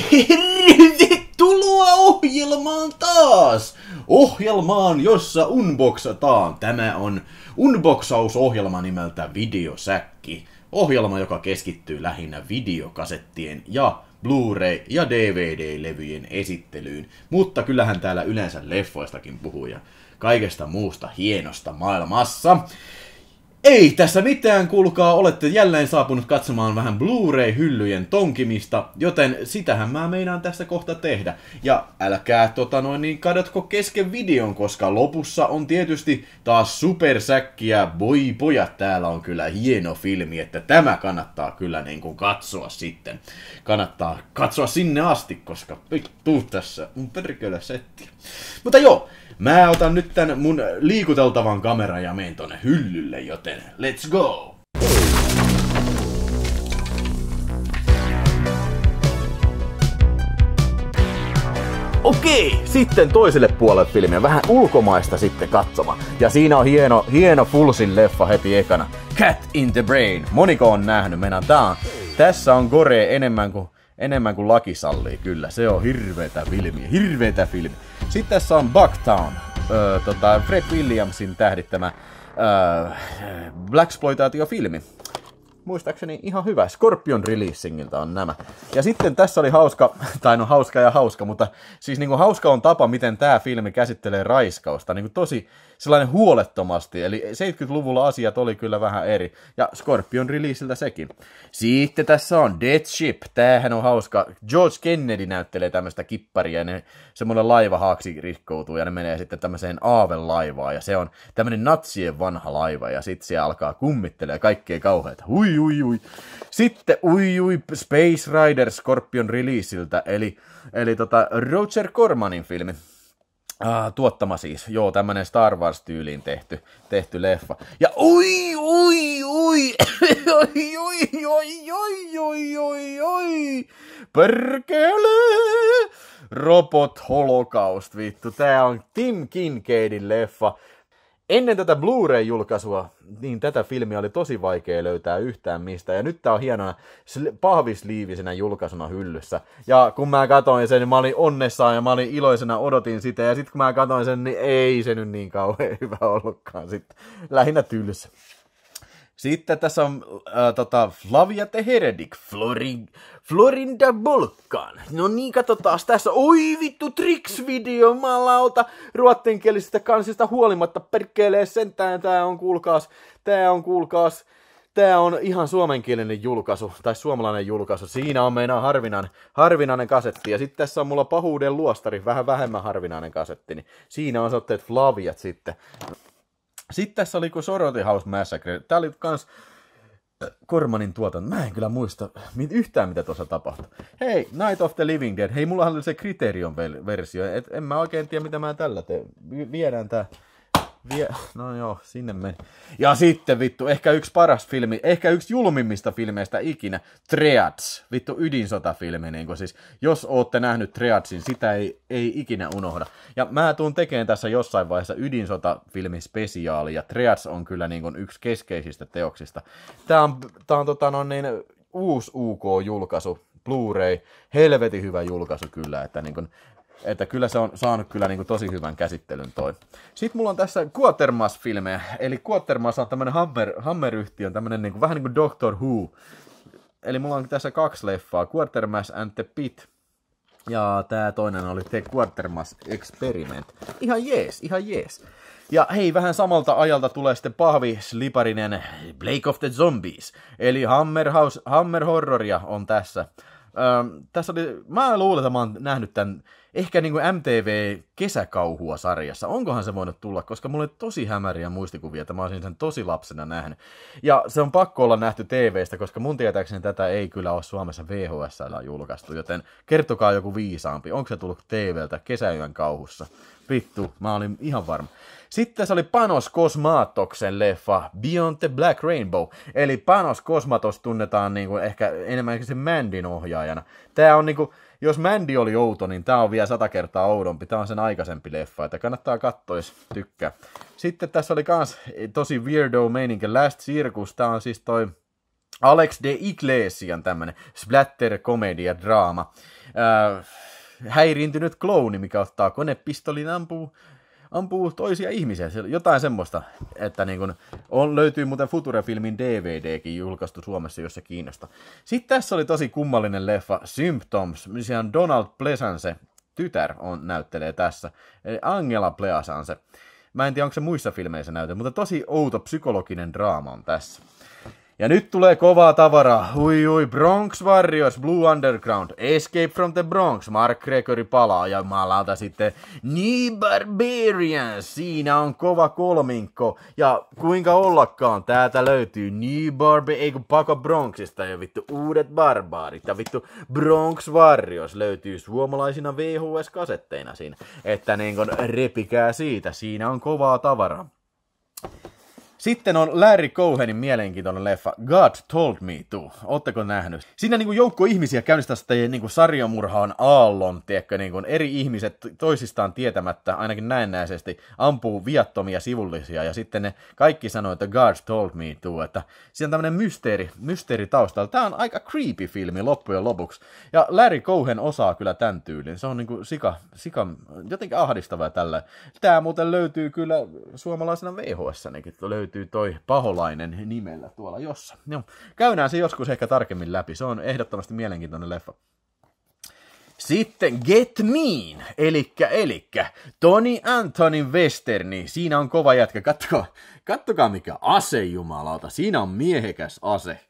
Tervetuloa ohjelmaan taas! Ohjelmaan, jossa unboxataan. Tämä on unboxausohjelma nimeltä Videosäkki. Ohjelma, joka keskittyy lähinnä videokasettien ja Blu-ray- ja DVD-levyjen esittelyyn. Mutta kyllähän täällä yleensä leffoistakin puhuu ja kaikesta muusta hienosta maailmassa. Ei tässä mitään, kuulkaa, olette jälleen saapunut katsomaan vähän Blu-ray-hyllyjen tonkimista, joten sitähän mä meinaan tässä kohta tehdä. Ja älkää tota noin niin kadotko kesken videon, koska lopussa on tietysti taas supersäkkiä. Voi pojat, täällä on kyllä hieno filmi, että tämä kannattaa kyllä niin kuin katsoa sitten. Kannattaa katsoa sinne asti, koska vittu tässä on perkele setti. Mutta joo, Mä otan nyt tän mun liikuteltavan kameran ja meen tonne hyllylle, joten let's go! Okei, sitten toiselle puolelle filmiä, vähän ulkomaista sitten katsoma. Ja siinä on hieno, hieno Fulsin leffa heti ekana. Cat in the Brain. Moniko on nähnyt, mennään tää on. Tässä on Gore enemmän kuin enemmän kuin laki sallii, kyllä. Se on hirveetä filmiä, hirveetä filmiä. Sitten tässä on Bucktown, öö, tota Fred Williamsin tähdittämä öö, Blaxploitaatiofilmi. Muistaakseni ihan hyvä. Scorpion Releasingilta on nämä. Ja sitten tässä oli hauska, tai no hauska ja hauska, mutta siis niinku hauska on tapa, miten tämä filmi käsittelee raiskausta. Niinku tosi sellainen huolettomasti. Eli 70-luvulla asiat oli kyllä vähän eri. Ja Scorpion releaseiltä sekin. Sitten tässä on Dead Ship. Tämähän on hauska. George Kennedy näyttelee tämmöistä kipparia ja ne, semmoinen haaksi rikkoutuu ja ne menee sitten tämmöiseen laivaan, Ja se on tämmöinen natsien vanha laiva ja sitten se alkaa kummittelee kaikkea kauheita. Hui, hui, hui. Sitten ui, ui, Space Rider Scorpion releaseiltä, Eli, eli tota, Roger Cormanin filmi. Uh, tuottama siis, joo, tämmönen Star Wars-tyyliin tehty, tehty leffa. Ja oi, oi, ui, oi, oi, oi, oi, oi, oi, oi, perkele! Robot Holocaust, vittu, tää on Tim Kincaidin leffa ennen tätä Blu-ray-julkaisua, niin tätä filmiä oli tosi vaikea löytää yhtään mistä. Ja nyt tää on hienona pahvisliivisenä julkaisuna hyllyssä. Ja kun mä katsoin sen, niin mä olin onnessaan ja mä olin iloisena, odotin sitä. Ja sitten kun mä katsoin sen, niin ei se nyt niin kauhean hyvä ollutkaan sitten. Lähinnä tylsä. Sitten tässä on äh, tota, Flavia Teheredik, Florin, Florinda Bolkan. No niin, katsotaan tässä. Oi vittu, tricks video malauta. Ruottinkielisistä kansista huolimatta perkelee sentään. Tää on kuulkaas, tää on kuulkaas. Tää on ihan suomenkielinen julkaisu, tai suomalainen julkaisu. Siinä on meidän harvinainen, harvinainen kasetti. Ja sitten tässä on mulla pahuuden luostari, vähän vähemmän harvinainen kasetti. Niin siinä on osoitteet Flaviat sitten. Sitten tässä oli kun Sorority House Massacre. Tämä oli kans äh, Kormanin tuotanto. Mä en kyllä muista mit, yhtään, mitä tuossa tapahtui. Hei, Night of the Living Dead. Hei, mullahan oli se Criterion versio. Et en mä oikein tiedä, mitä mä tällä teen. Viedään tää Vie... No joo, sinne meni. Ja sitten vittu, ehkä yksi paras filmi, ehkä yksi julmimmista filmeistä ikinä, Treads, vittu ydinsotafilmi, niin kuin siis, jos ootte nähnyt Treadsin, sitä ei, ei ikinä unohda. Ja mä tuun tekemään tässä jossain vaiheessa ydinsotafilmin spesiaali, ja Treads on kyllä niin kun yksi keskeisistä teoksista. Tää on, tää on tota, no niin, uusi UK-julkaisu, Blu-ray, helvetin hyvä julkaisu kyllä, että niin kun, että kyllä se on saanut kyllä niin kuin tosi hyvän käsittelyn toi. Sitten mulla on tässä Quatermass-filmejä. Eli Quatermass on tämmönen Hammer, Hammer-yhtiö, tämmönen niin kuin, vähän niin kuin Doctor Who. Eli mulla on tässä kaksi leffaa, Quatermass and the Pit. Ja tää toinen oli The Quatermass Experiment. Ihan jees, ihan jees. Ja hei, vähän samalta ajalta tulee sitten pahvi sliparinen Blake of the Zombies. Eli Hammer, House, Hammer Horroria on tässä. Öm, tässä oli, mä luulen, että mä oon nähnyt tämän ehkä niin kuin MTV-kesäkauhua sarjassa. Onkohan se voinut tulla, koska mulla oli tosi hämäriä muistikuvia, että mä olisin sen tosi lapsena nähnyt. Ja se on pakko olla nähty TVstä, koska mun tietääkseni tätä ei kyllä ole Suomessa vhs julkaistu, joten kertokaa joku viisaampi, onko se tullut TVltä kesäyön kauhussa. Vittu, mä olin ihan varma. Sitten se oli Panos Kosmaatoksen leffa Beyond the Black Rainbow. Eli Panos Kosmatos tunnetaan niin kuin ehkä enemmänkin sen Mandin ohjaajana. Tämä on niin kuin, jos Mandy oli outo, niin tämä on vielä sata kertaa oudompi. Tämä on sen aikaisempi leffa, että kannattaa katsoa, jos tykkää. Sitten tässä oli kans tosi weirdo meininki Last Circus. Tämä on siis toi Alex de Iglesian tämmönen splatter-komedia-draama. Äh, häiriintynyt klooni, mikä ottaa konepistolin ampuu ampuu toisia ihmisiä. Jotain semmoista, että niin kun on, löytyy muuten Future-filmin DVDkin julkaistu Suomessa, jos se kiinnostaa. Sitten tässä oli tosi kummallinen leffa Symptoms, missä on Donald Pleasance, tytär on, näyttelee tässä. Eli Angela Pleasance. Mä en tiedä, onko se muissa filmeissä näytä, mutta tosi outo psykologinen draama on tässä. Ja nyt tulee kovaa tavaraa. Hui hui, Bronx Warriors, Blue Underground, Escape from the Bronx, Mark Gregory palaa ja maalauta sitten Knee Barbarians. Siinä on kova kolminkko. Ja kuinka ollakaan, täältä löytyy Knee Barbe, ei kun Pako Bronxista ja vittu uudet barbaarit. Ja vittu Bronx Warriors löytyy suomalaisina VHS-kasetteina siinä. Että niin kun repikää siitä, siinä on kovaa tavaraa. Sitten on Larry Cohenin mielenkiintoinen leffa God Told Me To. Ootteko nähnyt? Siinä niin kuin joukko ihmisiä käynnistää sitä niin kuin sarjamurhaan aallon, tiedätkö, niin kuin eri ihmiset toisistaan tietämättä, ainakin näennäisesti, ampuu viattomia sivullisia ja sitten ne kaikki sanoo, että God Told Me To, että siinä on tämmöinen mysteeri, mysteeri taustalla. Tämä on aika creepy filmi loppujen lopuksi. Ja Larry Cohen osaa kyllä tämän tyylin. Se on niin kuin sika, sika jotenkin ahdistavaa tällä. Tämä muuten löytyy kyllä suomalaisena VHS-näkin. Löytyy löytyy toi paholainen nimellä tuolla jossa. Joo. Käydään se joskus ehkä tarkemmin läpi, se on ehdottomasti mielenkiintoinen leffa. Sitten Get Mean, elikkä, elikkä, Tony Antonin westerni, siinä on kova jätkä, kattokaa, kattokaa mikä ase jumalauta, siinä on miehekäs ase.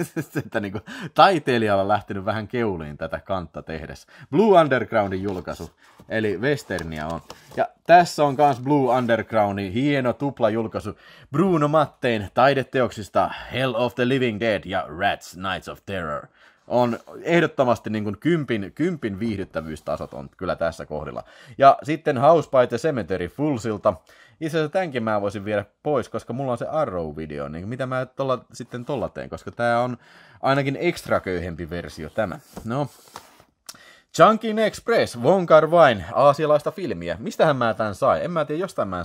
että niin kuin, taiteilijalla on lähtenyt vähän keuliin tätä kantta tehdessä. Blue Undergroundin julkaisu, eli Westernia on. Ja tässä on myös Blue Undergroundin hieno tupla julkaisu Bruno Mattein taideteoksista Hell of the Living Dead ja Rats Nights of Terror – on ehdottomasti niin kuin kympin, kympin viihdyttävyystasot on kyllä tässä kohdilla. Ja sitten House by the Cemetery Fullsilta. Itse asiassa tämänkin mä voisin viedä pois, koska mulla on se Arrow-video, niin mitä mä tolla, sitten tolla teen, koska tämä on ainakin ekstra köyhempi versio tämä. No, Junkin Express, vonkar vain, aasialaista filmiä. Mistähän mä tämän sain? En mä tiedä, jostain mä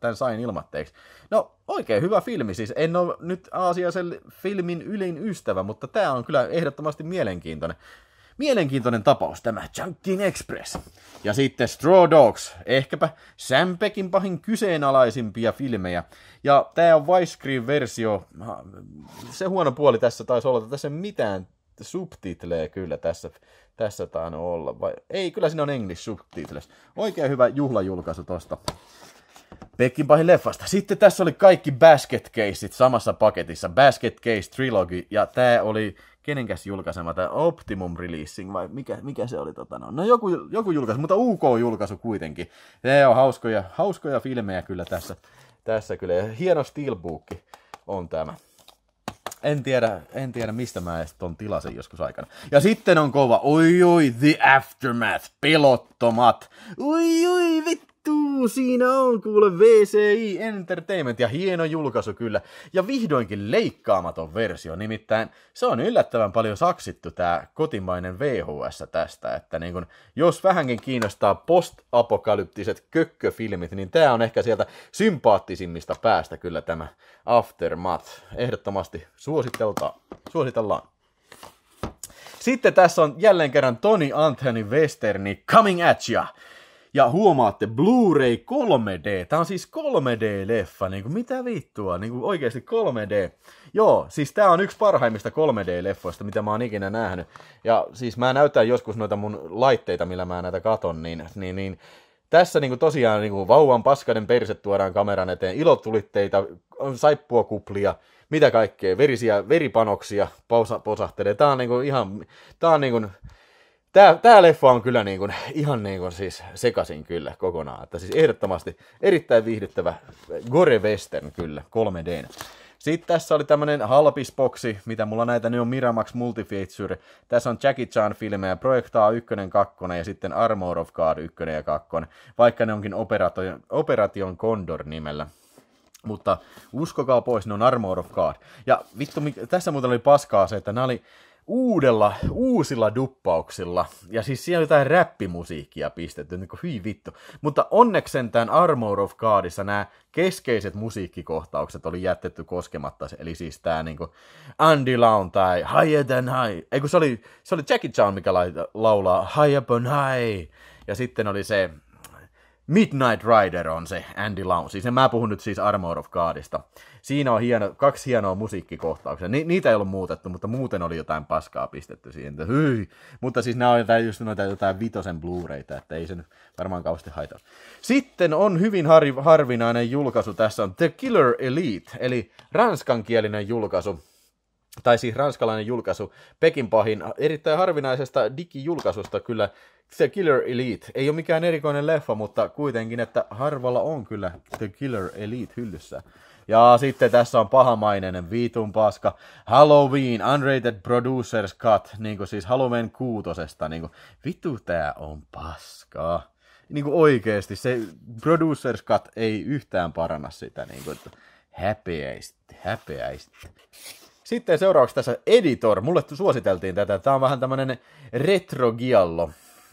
tämän sain ilmatteeksi. No, oikein hyvä filmi siis. En ole nyt aasiaisen filmin ylin ystävä, mutta tämä on kyllä ehdottomasti mielenkiintoinen. Mielenkiintoinen tapaus tämä Junkin Express. Ja sitten Straw Dogs, ehkäpä Sam Peckin pahin kyseenalaisimpia filmejä. Ja tämä on widescreen-versio. Se huono puoli tässä taisi olla, että tässä ei mitään subtitleja kyllä tässä tässä tainnut olla. Vai? Ei, kyllä siinä on englis subtitles. Oikein hyvä juhlajulkaisu tosta. Pekin pahin leffasta. Sitten tässä oli kaikki Basket Caseit samassa paketissa. Basket Case Trilogy, ja tää oli kenenkäs julkaisema, tämä Optimum Releasing, vai mikä, mikä se oli? Tota, no, no joku, joku julkaisu, mutta UK-julkaisu kuitenkin. Ne on hauskoja, hauskoja filmejä kyllä tässä. Tässä kyllä, ja hieno steelbookki on tämä en tiedä, en tiedä mistä mä edes ton tilasin joskus aikana. Ja sitten on kova, oi oi, The Aftermath, pelottomat. Oi oi, vittu vittu, siinä on kuule VCI Entertainment ja hieno julkaisu kyllä. Ja vihdoinkin leikkaamaton versio, nimittäin se on yllättävän paljon saksittu tämä kotimainen VHS tästä, että niin kun, jos vähänkin kiinnostaa postapokalyptiset kökköfilmit, niin tämä on ehkä sieltä sympaattisimmista päästä kyllä tämä Aftermath. Ehdottomasti suositellaan. Sitten tässä on jälleen kerran Tony Anthony Westerni Coming at ya! Ja huomaatte, Blu-ray 3D, tämä on siis 3D-leffa, niin kuin, mitä vittua, niin kuin, oikeasti 3D. Joo, siis tämä on yksi parhaimmista 3D-leffoista, mitä mä oon ikinä nähnyt. Ja siis mä näytän joskus noita mun laitteita, millä mä näitä katon, niin, niin, niin tässä niin kuin tosiaan niin kuin vauvan paskaden perse tuodaan kameran eteen, ilotulitteita, saippuakuplia, mitä kaikkea, verisiä, veripanoksia posa, posahtelee. Tämä on niin kuin ihan, tämä on niin kuin, Tää, tää leffa on kyllä niin kuin, ihan niin kuin siis sekasin kyllä kokonaan. Että siis ehdottomasti erittäin viihdyttävä eh, Gore Western kyllä, 3 d sitten tässä oli tämmönen halpisboksi, mitä mulla näitä ne on Miramax Multifeature. Tässä on Jackie Chan filmejä, Projektaa 1 2 ja sitten Armor of God 1 ja 2, vaikka ne onkin Operation, Operation Condor nimellä. Mutta uskokaa pois, ne on Armor of God. Ja vittu, tässä muuten oli paskaa se, että nämä oli uudella, uusilla duppauksilla. Ja siis siellä on jotain räppimusiikkia pistetty, niin kuin hyi vittu. Mutta onneksi tämän Armor of Godissa nämä keskeiset musiikkikohtaukset oli jätetty koskematta. Eli siis tämä niin Andy Laun tai Higher Than High. Ei kun se oli, se oli Jackie Chan, mikä laulaa Higher Than High. Ja sitten oli se Midnight Rider on se Andy Lounge. Siis mä puhun nyt siis Armor of Godista. Siinä on hieno, kaksi hienoa musiikkikohtauksia. Ni, niitä ei ollut muutettu, mutta muuten oli jotain paskaa pistetty siihen. hyi. Mutta siis nämä on jotain, just noita jotain vitosen Blu-rayta, että ei sen varmaan kauheasti haita. Sitten on hyvin har, harvinainen julkaisu. Tässä on The Killer Elite, eli ranskankielinen julkaisu tai siis ranskalainen julkaisu Pekin pahin erittäin harvinaisesta digijulkaisusta kyllä The Killer Elite. Ei ole mikään erikoinen leffa, mutta kuitenkin, että harvalla on kyllä The Killer Elite hyllyssä. Ja sitten tässä on pahamainen viitun paska. Halloween Unrated Producers Cut, niin kuin siis Halloween kuutosesta. Niin kuin, vittu tää on paskaa. Niin kuin oikeesti, se Producers Cut ei yhtään paranna sitä. Niin kuin, että häpeäisti, häpeäisti. Sitten seuraavaksi tässä Editor. Mulle suositeltiin tätä. Tämä on vähän tämmönen giallo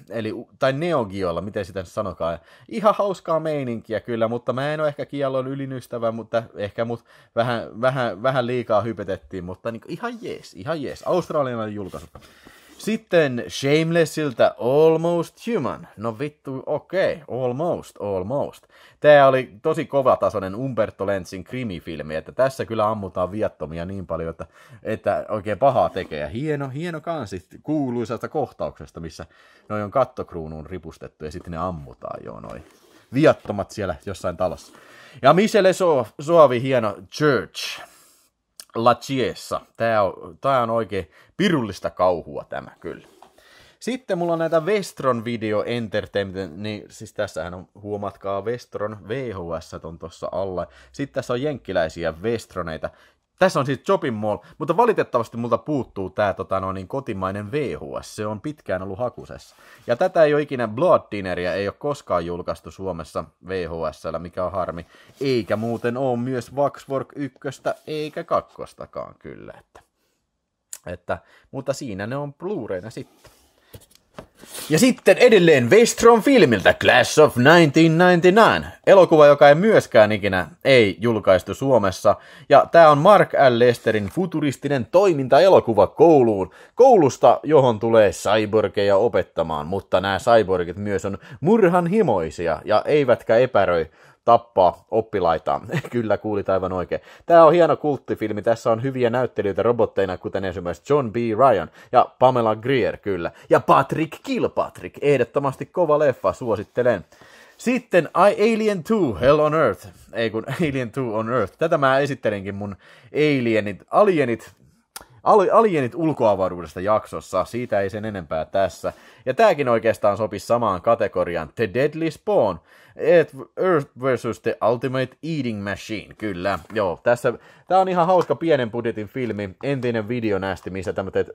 eli, tai Neo Geolla, miten sitä nyt sanokaa. Ihan hauskaa meininkiä kyllä, mutta mä en ole ehkä Kialon ylinystävä, mutta ehkä mut vähän, vähän, vähän liikaa hypetettiin, mutta niin, ihan jees, ihan jees. Australialainen julkaisu. Sitten Shamelessiltä Almost Human. No vittu, okei, okay. Almost, Almost. Tämä oli tosi kovatasoinen Umberto Lenzin krimifilmi, että tässä kyllä ammutaan viattomia niin paljon, että, että oikein pahaa tekee. Ja hieno, hieno kansi kuuluisasta kohtauksesta, missä noin on kattokruunuun ripustettu ja sitten ne ammutaan jo noin viattomat siellä jossain talossa. Ja Michelle Soavi, hieno Church. La Chiesa. Tämä on, tämä on oikein pirullista kauhua tämä kyllä. Sitten mulla on näitä vestron Video Entertainment, niin siis tässähän on, huomatkaa, Vestron VHS on tuossa alla. Sitten tässä on jenkkiläisiä Vestroneita. Tässä on siis chopin Mall, mutta valitettavasti multa puuttuu tämä tota, no, niin kotimainen VHS, se on pitkään ollut hakusessa. Ja tätä ei ole ikinä Blood Dinneria, ei ole koskaan julkaistu Suomessa VHS, mikä on harmi. Eikä muuten ole myös Waxwork 1 eikä kakkostakaan kyllä. Että. Että, mutta siinä ne on blu sitten. Ja sitten edelleen Westron filmiltä Clash of 1999, elokuva, joka ei myöskään ikinä ei julkaistu Suomessa. Ja tämä on Mark L. Lesterin futuristinen toimintaelokuva kouluun. Koulusta, johon tulee cyborgeja opettamaan, mutta nämä cyborgit myös on murhan himoisia ja eivätkä epäröi tappaa oppilaitaan. Kyllä, kuulit aivan oikein. Tämä on hieno kulttifilmi, tässä on hyviä näyttelijöitä robotteina, kuten esimerkiksi John B. Ryan ja Pamela Greer, kyllä. Ja Patrick Kilpatrick, ehdottomasti kova leffa, suosittelen. Sitten I Alien 2, Hell on Earth. Ei kun Alien 2 on Earth. Tätä mä esittelenkin mun Alienit, Alienit, Alienit ulkoavaruudesta jaksossa, siitä ei sen enempää tässä. Ja tääkin oikeastaan sopisi samaan kategoriaan, The Deadly Spawn. Earth vs. The Ultimate Eating Machine, kyllä. Joo, tässä, tää on ihan hauska pienen budjetin filmi, entinen videonästi, missä tämmöiset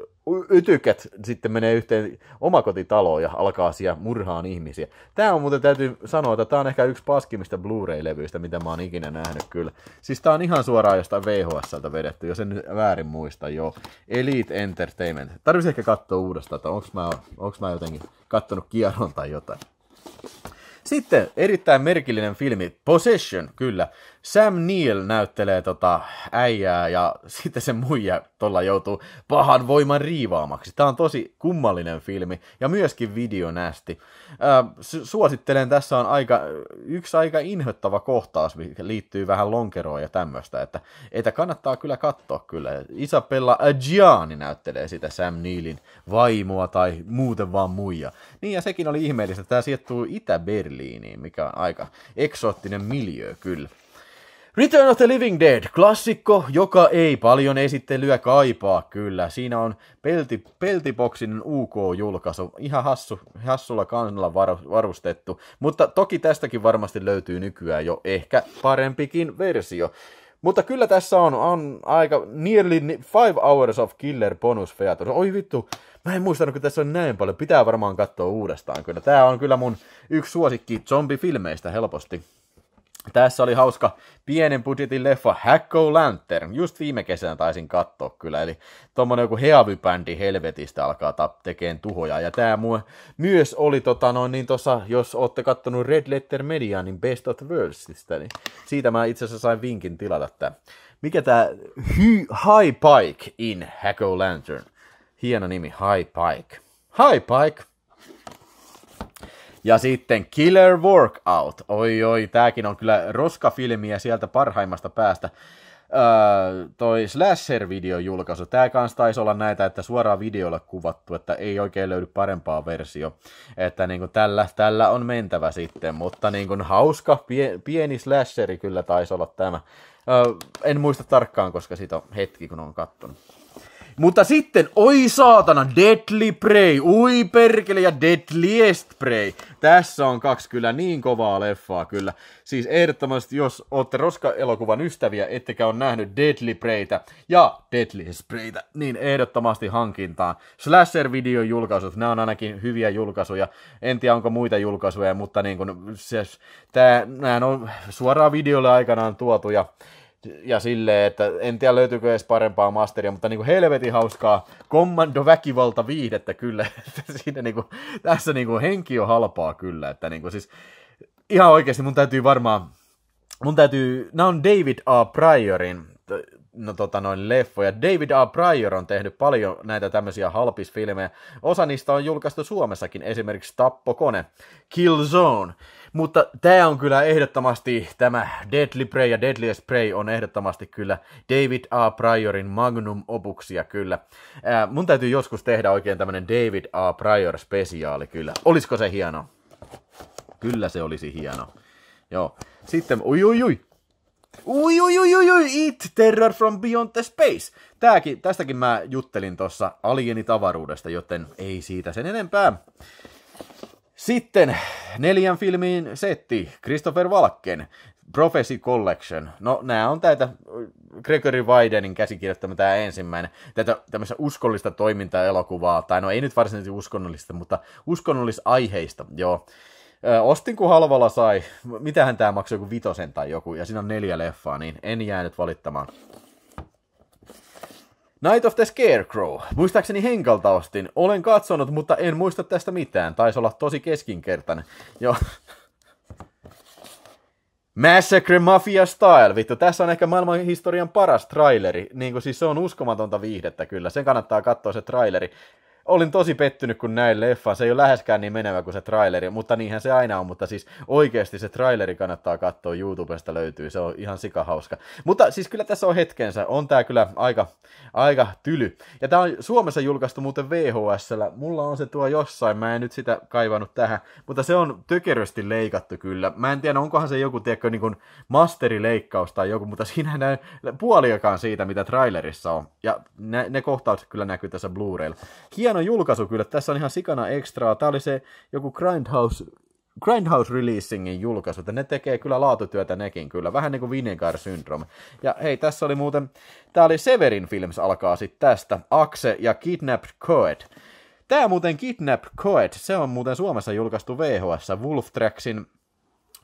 ytykät sitten menee yhteen omakotitaloon ja alkaa siellä murhaan ihmisiä. Tää on muuten, täytyy sanoa, että tää on ehkä yksi paskimmista Blu-ray-levyistä, mitä mä oon ikinä nähnyt, kyllä. Siis tää on ihan suoraan jostain VHSltä vedetty, jos en nyt väärin muista, joo. Elite Entertainment. Tarvisi ehkä katsoa uudestaan, että onks mä, onks mä jotenkin kattonut kierron tai jotain. Sitten erittäin merkillinen filmi, Possession, kyllä. Sam Neill näyttelee tota äijää ja sitten se muija tuolla joutuu pahan voiman riivaamaksi. Tämä on tosi kummallinen filmi ja myöskin videonästi. Äh, suosittelen, tässä on aika, yksi aika inhottava kohtaus, mikä liittyy vähän lonkeroon ja tämmöistä, että, että kannattaa kyllä katsoa kyllä. Isabella Gianni näyttelee sitä Sam Neillin vaimoa tai muuten vaan muija. Niin ja sekin oli ihmeellistä, tämä sijoittuu Itä-Berliiniin, mikä on aika eksoottinen miljö kyllä. Return of the Living Dead, klassikko, joka ei paljon esittelyä kaipaa kyllä. Siinä on pelti, peltiboksin UK-julkaisu, ihan hassu, hassulla kannalla varustettu. Mutta toki tästäkin varmasti löytyy nykyään jo ehkä parempikin versio. Mutta kyllä tässä on, on aika nearly five hours of killer bonus feature. Oi vittu, mä en muistanut, kun tässä on näin paljon. Pitää varmaan katsoa uudestaan kyllä. Tää on kyllä mun yksi suosikki zombifilmeistä helposti. Tässä oli hauska pienen budjetin leffa Hacko Lantern. Just viime kesänä taisin katsoa kyllä. Eli tuommoinen joku heavy-bändi helvetistä alkaa tap- tekemään tuhoja. Ja tämä mu- myös oli, tota, noin, niin tossa, jos olette kattonut Red Letter Media, niin Best of Worldsista, niin siitä mä itse asiassa sain vinkin tilata tämä. Mikä tämä High Pike in Hacko Lantern? Hieno nimi, High Pike. High Pike! Ja sitten Killer Workout. Oi oi, tääkin on kyllä roskafilmiä sieltä parhaimmasta päästä. Öö, toi slasher video julkaisu, tää kans taisi olla näitä, että suoraan videolla kuvattu, että ei oikein löydy parempaa versio, että niin tällä, tällä on mentävä sitten, mutta niin hauska, pie, pieni Slasheri kyllä taisi olla tämä. Öö, en muista tarkkaan, koska siitä on hetki, kun on kattonut. Mutta sitten, oi saatana, Deadly Prey, ui perkele ja Deadliest Prey. Tässä on kaksi kyllä niin kovaa leffaa kyllä. Siis ehdottomasti, jos olette roska-elokuvan ystäviä, ettekä ole nähnyt Deadly Preytä ja Deadliest Preytä, niin ehdottomasti hankintaan. Slasher-videon julkaisut, nämä on ainakin hyviä julkaisuja. En tiedä, onko muita julkaisuja, mutta niin kun, se, tää, nämä on suoraan videolle aikanaan tuotuja ja silleen, että en tiedä löytyykö edes parempaa masteria, mutta niin kuin helvetin hauskaa kommando väkivalta viihdettä kyllä. Siinä niin kuin, tässä niin kuin henki on halpaa kyllä, että niin kuin siis ihan oikeasti mun täytyy varmaan, mun täytyy, nämä on David A. Priorin no, tota, noin leffoja. David A. Pryor on tehnyt paljon näitä tämmöisiä halpisfilmejä. Osa niistä on julkaistu Suomessakin, esimerkiksi Tappokone, Killzone, mutta tämä on kyllä ehdottomasti, tämä Deadly Prey ja Deadly Prey on ehdottomasti kyllä David A. Priorin magnum-opuksia kyllä. Ää, mun täytyy joskus tehdä oikein tämmönen David A. Prior-spesiaali kyllä. Olisiko se hieno? Kyllä se olisi hieno. Joo. Sitten, ui ui ui, Ui, ui, ui, ui, ui, It Terror from Beyond the Space. Tääkin, tästäkin mä juttelin tuossa alienitavaruudesta, joten ei siitä sen enempää. Sitten neljän filmiin setti, Christopher Walken, Prophecy Collection. No, nämä on tätä äh, Gregory Widenin käsikirjoittama tämä ensimmäinen, tätä tämmöistä uskollista toimintaelokuvaa, tai no ei nyt varsinaisesti uskonnollista, mutta uskonnollisaiheista, joo. Ö, äh, ostin kun halvalla sai, mitähän tämä maksoi, joku vitosen tai joku, ja siinä on neljä leffaa, niin en jäänyt valittamaan. Night of the Scarecrow. Muistaakseni Henkalta ostin. Olen katsonut, mutta en muista tästä mitään. Taisi olla tosi keskinkertainen. Joo. Massacre Mafia Style. Vittu, tässä on ehkä maailman historian paras traileri. Niin kuin, siis se on uskomatonta viihdettä kyllä. Sen kannattaa katsoa se traileri olin tosi pettynyt, kun näin leffa. Se ei ole läheskään niin menevä kuin se traileri, mutta niinhän se aina on. Mutta siis oikeasti se traileri kannattaa katsoa, YouTubesta löytyy. Se on ihan sikahauska. Mutta siis kyllä tässä on hetkensä. On tämä kyllä aika, aika tyly. Ja tämä on Suomessa julkaistu muuten VHSllä. Mulla on se tuo jossain. Mä en nyt sitä kaivannut tähän. Mutta se on tökerösti leikattu kyllä. Mä en tiedä, onkohan se joku, tiedätkö, niin kuin masterileikkaus tai joku, mutta siinä näin puoliakaan siitä, mitä trailerissa on. Ja ne, ne kohtaukset kyllä näkyy tässä blu rayllä Hien hieno julkaisu kyllä, tässä on ihan sikana ekstraa. Tämä oli se joku Grindhouse Grindhouse Releasingin julkaisu, että ne tekee kyllä laatutyötä nekin kyllä, vähän niin kuin Vinegar Syndrome. Ja hei, tässä oli muuten, tää oli Severin Films alkaa sitten tästä, Axe ja Kidnapped Coed. Tää muuten Kidnapped Coed, se on muuten Suomessa julkaistu VHS Wolf Tracksin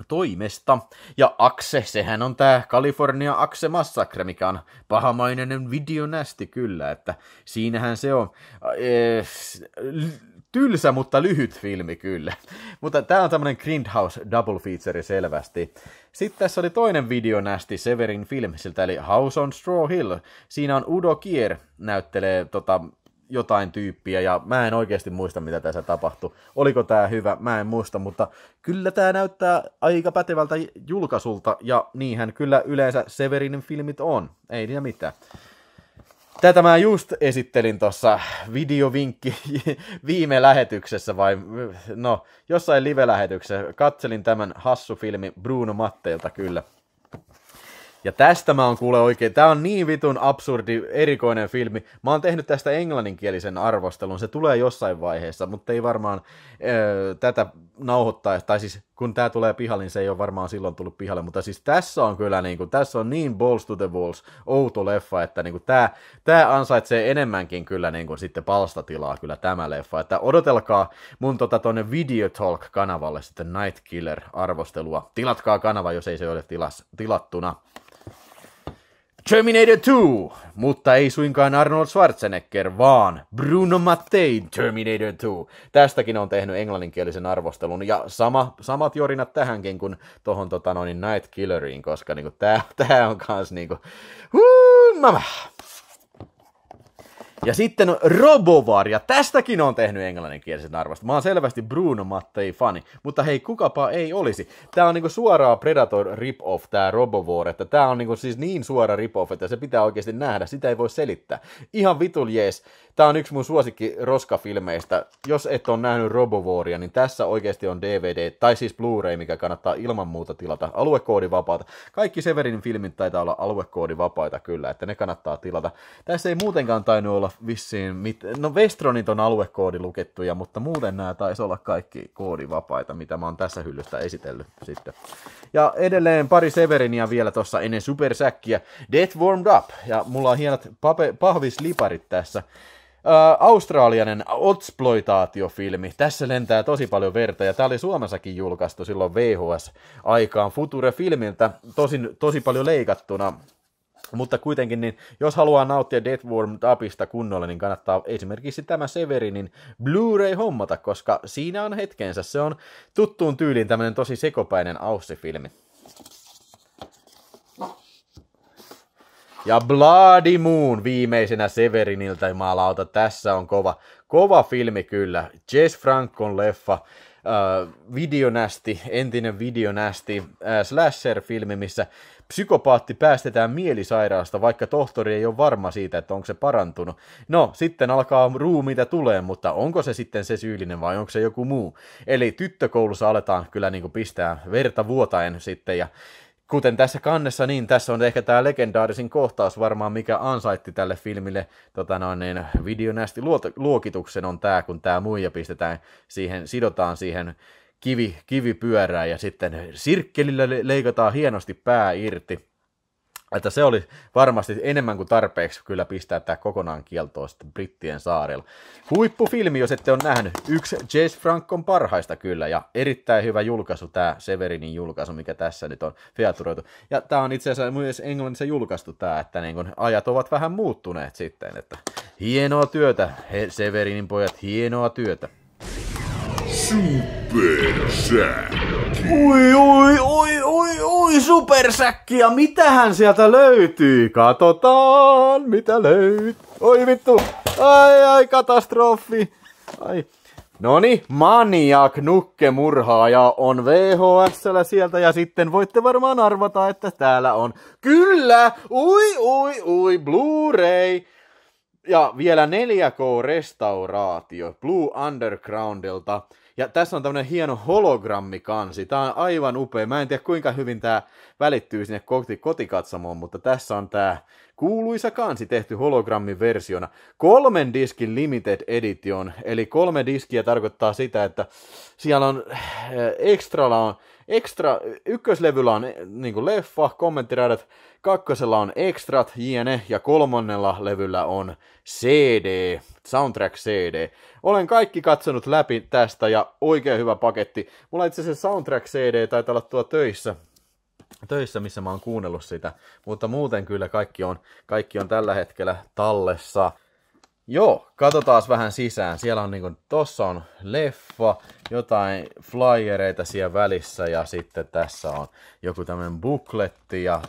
toimesta. Ja Akse, sehän on tämä California Akse Massacre, mikä on pahamainen videonästi kyllä, että siinähän se on äh, tylsä, mutta lyhyt filmi kyllä. mutta tämä on tämmöinen Grindhouse double feature selvästi. Sitten tässä oli toinen videonästi Severin filmisiltä, eli House on Straw Hill. Siinä on Udo Kier, näyttelee tota, jotain tyyppiä, ja mä en oikeasti muista, mitä tässä tapahtui. Oliko tämä hyvä, mä en muista, mutta kyllä tämä näyttää aika pätevältä julkaisulta, ja niinhän kyllä yleensä Severinin filmit on, ei niitä mitään. Tätä mä just esittelin tuossa videovinkki viime lähetyksessä vai no jossain live-lähetyksessä. Katselin tämän hassufilmi Bruno Matteilta kyllä. Ja tästä mä oon kuule oikein, tää on niin vitun absurdi, erikoinen filmi. Mä oon tehnyt tästä englanninkielisen arvostelun, se tulee jossain vaiheessa, mutta ei varmaan ö, tätä nauhoittaa, tai siis kun tää tulee pihalle, niin se ei ole varmaan silloin tullut pihalle, mutta siis tässä on kyllä niin kuin, tässä on niin balls to the walls, outo leffa, että niin kuin, tää, tää ansaitsee enemmänkin kyllä niin kuin, sitten palstatilaa kyllä tämä leffa, että odotelkaa mun tota tonne Videotalk-kanavalle sitten Night Killer-arvostelua. Tilatkaa kanava, jos ei se ole tilas, tilattuna. Terminator 2, mutta ei suinkaan Arnold Schwarzenegger, vaan Bruno Mattei Terminator 2. Tästäkin on tehnyt englanninkielisen arvostelun, ja sama, samat jorinat tähänkin kuin tuohon tota, no niin, Night Killeriin, koska niinku, tämä on kans niinku, huu, ja sitten Robovar, ja tästäkin on tehnyt englanninkielisen arvosta. Mä oon selvästi Bruno Mattei fani, mutta hei, kukapa ei olisi. Tää on niinku suoraa Predator rip-off, tää Robovar, että tää on niinku siis niin suora rip-off, että se pitää oikeasti nähdä, sitä ei voi selittää. Ihan vitul jees. Tää on yksi mun suosikki roskafilmeistä. Jos et on nähnyt Robovaria, niin tässä oikeasti on DVD, tai siis Blu-ray, mikä kannattaa ilman muuta tilata. Aluekoodivapaata. Kaikki Severin filmit taitaa olla aluekoodivapaita kyllä, että ne kannattaa tilata. Tässä ei muutenkaan tainnut olla olla vissiin, mit... no Westronit on aluekoodi lukettuja, mutta muuten nämä taisi olla kaikki koodivapaita, mitä mä oon tässä hyllystä esitellyt sitten. Ja edelleen pari Severinia vielä tuossa ennen supersäkkiä. Death Warmed Up, ja mulla on hienot pape- pahvisliparit tässä. Äh, australianen otsploitaatiofilmi. Tässä lentää tosi paljon verta ja tämä oli Suomessakin julkaistu silloin VHS-aikaan Future-filmiltä, tosin tosi paljon leikattuna mutta kuitenkin, niin jos haluaa nauttia Deathworm Tapista kunnolla, niin kannattaa esimerkiksi tämä Severinin Blu-ray hommata, koska siinä on hetkensä. Se on tuttuun tyyliin tämmöinen tosi sekopäinen aussifilmi. Ja Bloody Moon viimeisenä Severiniltä, maalauta tässä on kova, kova filmi kyllä. Jess Frankon leffa äh, videonästi, entinen videonästi, äh, slasher-filmi, missä psykopaatti päästetään mielisairaasta, vaikka tohtori ei ole varma siitä, että onko se parantunut. No, sitten alkaa ruumiita tulee, mutta onko se sitten se syyllinen vai onko se joku muu? Eli tyttökoulussa aletaan kyllä niin kuin pistää verta vuotaen sitten ja kuten tässä kannessa, niin tässä on ehkä tämä legendaarisin kohtaus varmaan, mikä ansaitti tälle filmille tota noin, niin videonästi luokituksen on tämä, kun tämä muija pistetään siihen, sidotaan siihen kivi, kivipyörään ja sitten sirkkelillä leikataan hienosti pää irti että se oli varmasti enemmän kuin tarpeeksi kyllä pistää tämä kokonaan kieltoon sitten Brittien saarella. Huippufilmi, jos ette ole nähnyt. Yksi Jace Frankon parhaista kyllä, ja erittäin hyvä julkaisu tämä Severinin julkaisu, mikä tässä nyt on featuroitu. Ja tämä on itse asiassa myös Englannissa julkaistu tämä, että niin kun ajat ovat vähän muuttuneet sitten, että hienoa työtä, he, Severinin pojat, hienoa työtä. Shoot. Supersäkki. Oi, oi, oi, oi, oi, supersäkki. Ja mitähän sieltä löytyy? Katotaan, mitä löytyy. Oi vittu. Ai, ai, katastrofi. Ai. Noni, maniak nukkemurhaaja on vhs sieltä ja sitten voitte varmaan arvata, että täällä on. Kyllä, ui, ui, ui, Blu-ray. Ja vielä 4K-restauraatio Blue Undergroundelta. Ja tässä on tämmöinen hieno hologrammikansi. Tämä on aivan upea. Mä en tiedä kuinka hyvin tämä välittyy sinne kotikatsomoon, mutta tässä on tämä Kuuluisa kansi tehty hologrammin versiona. Kolmen diskin limited edition, eli kolme diskiä tarkoittaa sitä, että siellä on extra, eh, on Extra, ykköslevyllä on eh, niin kuin leffa, kommenttiraidat, kakkosella on extrat, jne, ja kolmannella levyllä on CD, soundtrack CD. Olen kaikki katsonut läpi tästä ja oikein hyvä paketti. Mulla itse asiassa soundtrack CD taitaa olla tuo töissä töissä, missä mä oon kuunnellut sitä. Mutta muuten kyllä kaikki on, kaikki on tällä hetkellä tallessa. Joo, katsotaan vähän sisään. Siellä on niinku, tossa on leffa, jotain flyereita siellä välissä ja sitten tässä on joku tämmönen bukletti ja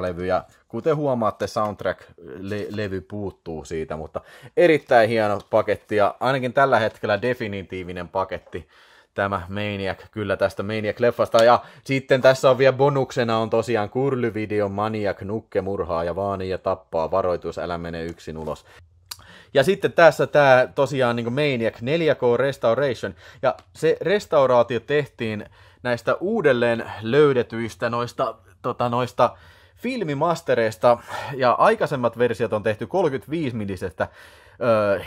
levy. Ja kuten huomaatte, soundtrack-levy puuttuu siitä, mutta erittäin hieno paketti ja ainakin tällä hetkellä definitiivinen paketti tämä Maniac, kyllä tästä Maniac-leffasta. Ja sitten tässä on vielä bonuksena on tosiaan kurlyvideo Maniac, nukke murhaa ja vaani ja tappaa, varoitus, älä mene yksin ulos. Ja sitten tässä tämä tosiaan niin Maniac 4K Restoration. Ja se restauraatio tehtiin näistä uudelleen löydetyistä noista, tota, noista filmimastereista. Ja aikaisemmat versiot on tehty 35 millisestä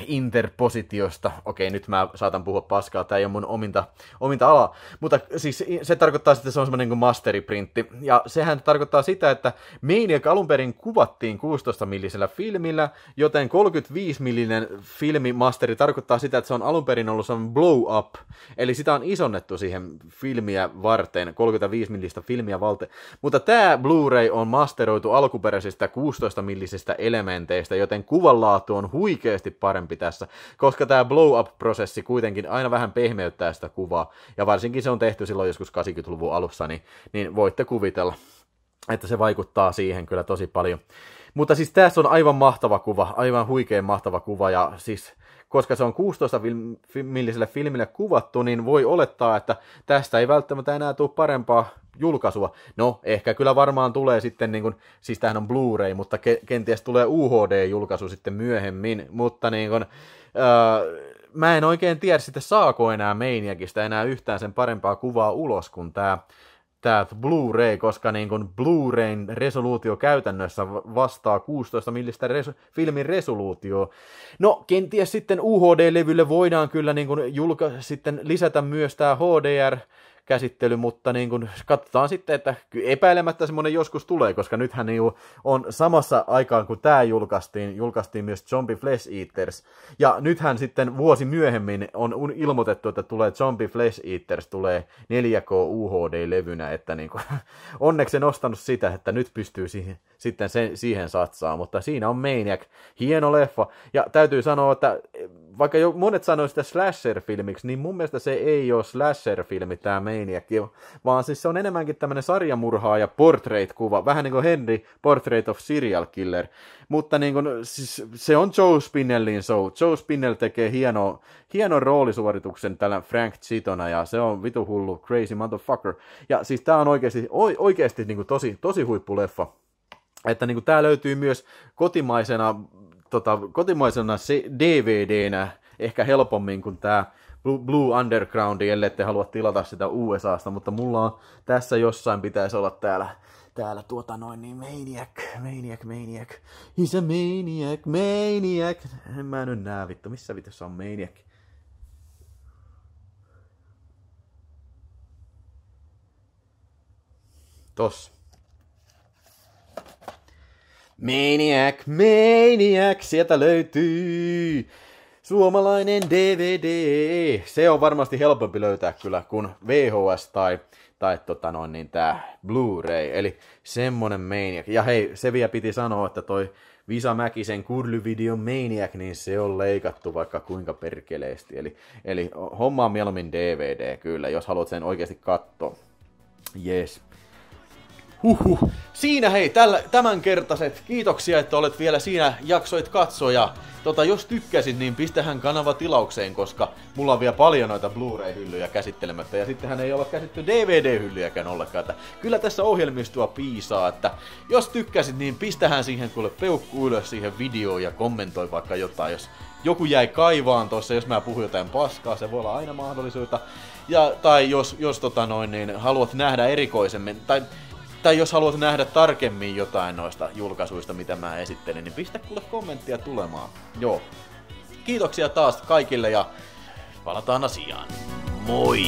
interpositiosta. Okei, nyt mä saatan puhua paskaa, tämä ei ole mun ominta, ominta alaa. Mutta siis se tarkoittaa sitten, se on semmoinen kuin niinku masteriprintti. Ja sehän tarkoittaa sitä, että Maniac alun perin kuvattiin 16 millisellä filmillä, joten 35 millinen filmimasteri tarkoittaa sitä, että se on alun perin ollut semmoinen blow up. Eli sitä on isonnettu siihen filmiä varten, 35 millistä filmiä varten. Mutta tämä Blu-ray on masteroitu alkuperäisistä 16 millisistä elementeistä, joten kuvanlaatu on huikea selkeästi parempi tässä, koska tämä blow-up-prosessi kuitenkin aina vähän pehmeyttää sitä kuvaa, ja varsinkin se on tehty silloin joskus 80-luvun alussa, niin, niin voitte kuvitella, että se vaikuttaa siihen kyllä tosi paljon. Mutta siis tässä on aivan mahtava kuva, aivan huikein mahtava kuva, ja siis koska se on 16 milliselle filmille kuvattu, niin voi olettaa, että tästä ei välttämättä enää tule parempaa julkaisua. No, ehkä kyllä varmaan tulee sitten, niin kuin, siis tämähän on Blu-ray, mutta ke- kenties tulee UHD-julkaisu sitten myöhemmin, mutta niin kuin, öö, äh, mä en oikein tiedä sitten saako enää meiniäkistä enää yhtään sen parempaa kuvaa ulos kuin tämä tämä Blu-ray, koska niin kuin Blu-rayn resoluutio käytännössä vastaa 16 millistä resu- filmin resoluutio. No, kenties sitten UHD-levylle voidaan kyllä niin kuin julka- sitten lisätä myös tämä HDR käsittely, mutta niin kuin katsotaan sitten, että epäilemättä semmoinen joskus tulee, koska nythän niin on samassa aikaan, kun tämä julkaistiin, julkaistiin myös Zombie Flesh Eaters, ja nythän sitten vuosi myöhemmin on ilmoitettu, että tulee Zombie Flesh Eaters, tulee 4K UHD-levynä, että niin kuin, onneksi en ostanut sitä, että nyt pystyy siihen, sitten sen, siihen satsaa, mutta siinä on Maniac, hieno leffa, ja täytyy sanoa, että eh, vaikka jo monet sanoivat sitä slasher-filmiksi, niin mun mielestä se ei ole slasher-filmi tämä maniac, vaan siis se on enemmänkin tämmöinen ja portrait-kuva, vähän niin kuin Henry Portrait of Serial Killer, mutta niin kuin, siis se on Joe Spinellin show. Joe Spinell tekee hieno, hienon roolisuorituksen tällä Frank Chitona ja se on vitu hullu, crazy motherfucker. Ja siis tää on oikeasti, oikeasti niin kuin tosi, tosi huippuleffa. Että niin kuin tää löytyy myös kotimaisena tota, kotimaisena se DVDnä ehkä helpommin kuin tämä Blue Underground, ellei te halua tilata sitä USAsta, mutta mulla on tässä jossain pitäisi olla täällä täällä tuota noin niin maniac, maniac, maniac, he's a maniac, maniac. En mä nyt näe vittu, missä vitossa on maniac? Tos. Maniac, maniac, sieltä löytyy. Suomalainen DVD. Se on varmasti helpompi löytää kyllä kuin VHS tai, tai tota noin, niin tää Blu-ray. Eli semmonen maniac. Ja hei, se vielä piti sanoa, että toi Visa Mäkisen kurlyvideo Maniac, niin se on leikattu vaikka kuinka perkeleesti. Eli, eli homma on mieluummin DVD kyllä, jos haluat sen oikeasti katsoa. Yes. Huhhuh. Siinä hei, Tämän tämänkertaiset. Kiitoksia, että olet vielä siinä jaksoit katsoja. Tota, jos tykkäsit, niin pistähän kanava tilaukseen, koska mulla on vielä paljon noita Blu-ray-hyllyjä käsittelemättä. Ja sittenhän ei ole käsitty DVD-hyllyjäkään ollenkaan. Että kyllä tässä ohjelmistoa piisaa, että jos tykkäsit, niin pistähän siihen kuule peukku ylös siihen videoon ja kommentoi vaikka jotain, jos joku jäi kaivaan tuossa, jos mä puhun jotain paskaa, se voi olla aina mahdollisuutta. Ja, tai jos, jos tota noin, niin haluat nähdä erikoisemmin, tai tai jos haluat nähdä tarkemmin jotain noista julkaisuista, mitä mä esittelin, niin pistä kuule kommenttia tulemaan. Joo. Kiitoksia taas kaikille ja palataan asiaan. Moi!